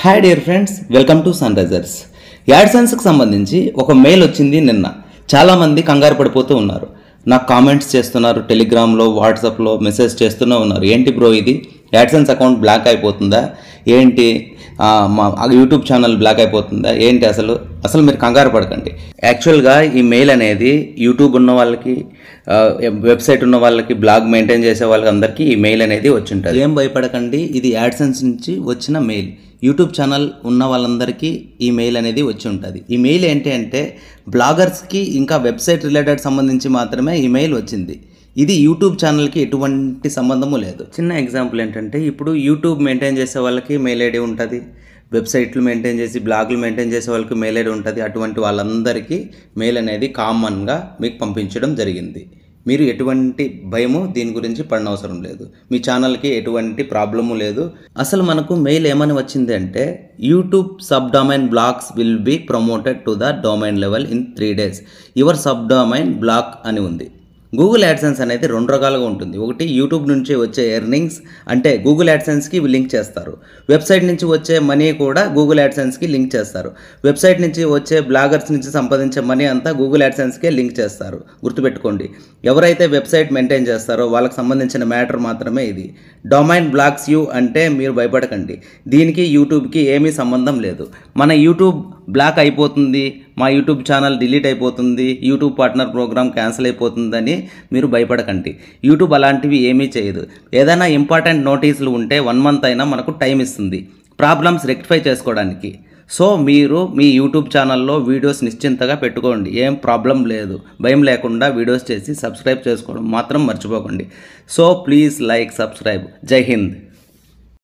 hi dear friends welcome to sun risers యాడ్సెన్స్కి సంబంధించి ఒక మెయిల్ వచ్చింది నిన్న చాలామంది కంగారు పడిపోతూ ఉన్నారు నాకు కామెంట్స్ చేస్తున్నారు టెలిగ్రామ్లో వాట్సాప్లో మెసేజ్ చేస్తూనే ఉన్నారు ఏంటి బ్రో ఇది యాడ్సెన్స్ అకౌంట్ బ్లాక్ అయిపోతుందా ఏంటి మా యూట్యూబ్ ఛానల్ బ్లాక్ అయిపోతుందా ఏంటి అసలు అసలు మీరు కంగారు పడకండి యాక్చువల్గా ఈ మెయిల్ అనేది యూట్యూబ్ ఉన్న వాళ్ళకి వెబ్సైట్ ఉన్న వాళ్ళకి బ్లాగ్ మెయింటైన్ చేసే వాళ్ళకి అందరికీ ఈ మెయిల్ అనేది వచ్చింటుంది ఏం భయపడకండి ఇది యాడ్సెన్స్ నుంచి వచ్చిన మెయిల్ యూట్యూబ్ ఛానల్ ఉన్న వాళ్ళందరికీ ఈ మెయిల్ అనేది వచ్చి ఉంటుంది ఈ మెయిల్ ఏంటి అంటే బ్లాగర్స్కి ఇంకా వెబ్సైట్ రిలేటెడ్ సంబంధించి మాత్రమే ఈ మెయిల్ వచ్చింది ఇది యూట్యూబ్ ఛానల్కి ఎటువంటి సంబంధము లేదు చిన్న ఎగ్జాంపుల్ ఏంటంటే ఇప్పుడు యూట్యూబ్ మెయింటైన్ చేసే వాళ్ళకి మెయిల్ ఐడి ఉంటుంది వెబ్సైట్లు మెయింటైన్ చేసి బ్లాగులు మెయింటైన్ చేసే వాళ్ళకి మెయిల్ ఐడి ఉంటుంది అటువంటి వాళ్ళందరికీ మెయిల్ అనేది కామన్గా మీకు పంపించడం జరిగింది మీరు ఎటువంటి భయము దీని గురించి పడనవసరం లేదు మీ ఛానల్కి ఎటువంటి ప్రాబ్లము లేదు అసలు మనకు మెయిల్ ఏమని వచ్చింది అంటే YouTube sub domain blogs will be promoted to the domain level in three days your sub domain block అని ఉంది గూగుల్ యాడ్సెన్స్ అనేది రెండు రకాలుగా ఉంటుంది ఒకటి యూట్యూబ్ నుంచి వచ్చే ఎర్నింగ్స్ అంటే గూగుల్ యాడ్సెన్స్కి లింక్ చేస్తారు వెబ్సైట్ నుంచి వచ్చే మనీ కూడా గూగుల్ యాడ్సెన్స్కి లింక్ చేస్తారు వెబ్సైట్ నుంచి వచ్చే బ్లాగర్స్ నుంచి సంపాదించే మనీ అంతా గూగుల్ యాడ్సెన్స్కే లింక్ చేస్తారు గుర్తుపెట్టుకోండి ఎవరైతే వెబ్సైట్ మెయింటైన్ చేస్తారో వాళ్ళకి సంబంధించిన మ్యాటర్ మాత్రమే ఇది డొమైన్ బ్లాగ్స్ యూ అంటే మీరు భయపడకండి దీనికి యూట్యూబ్కి ఏమీ సంబంధం లేదు మన యూట్యూబ్ బ్లాక్ అయిపోతుంది మా యూట్యూబ్ ఛానల్ డిలీట్ అయిపోతుంది యూట్యూబ్ పార్ట్నర్ ప్రోగ్రామ్ క్యాన్సిల్ అయిపోతుందని మీరు భయపడకండి యూట్యూబ్ అలాంటివి ఏమీ చేయదు ఏదైనా ఇంపార్టెంట్ నోటీసులు ఉంటే వన్ మంత్ అయినా మనకు టైం ఇస్తుంది ప్రాబ్లమ్స్ రెక్టిఫై చేసుకోవడానికి సో మీరు మీ యూట్యూబ్ ఛానల్లో వీడియోస్ నిశ్చింతగా పెట్టుకోండి ఏం ప్రాబ్లం లేదు భయం లేకుండా వీడియోస్ చేసి సబ్స్క్రైబ్ చేసుకోవడం మాత్రం మర్చిపోకండి సో ప్లీజ్ లైక్ సబ్స్క్రైబ్ జై హింద్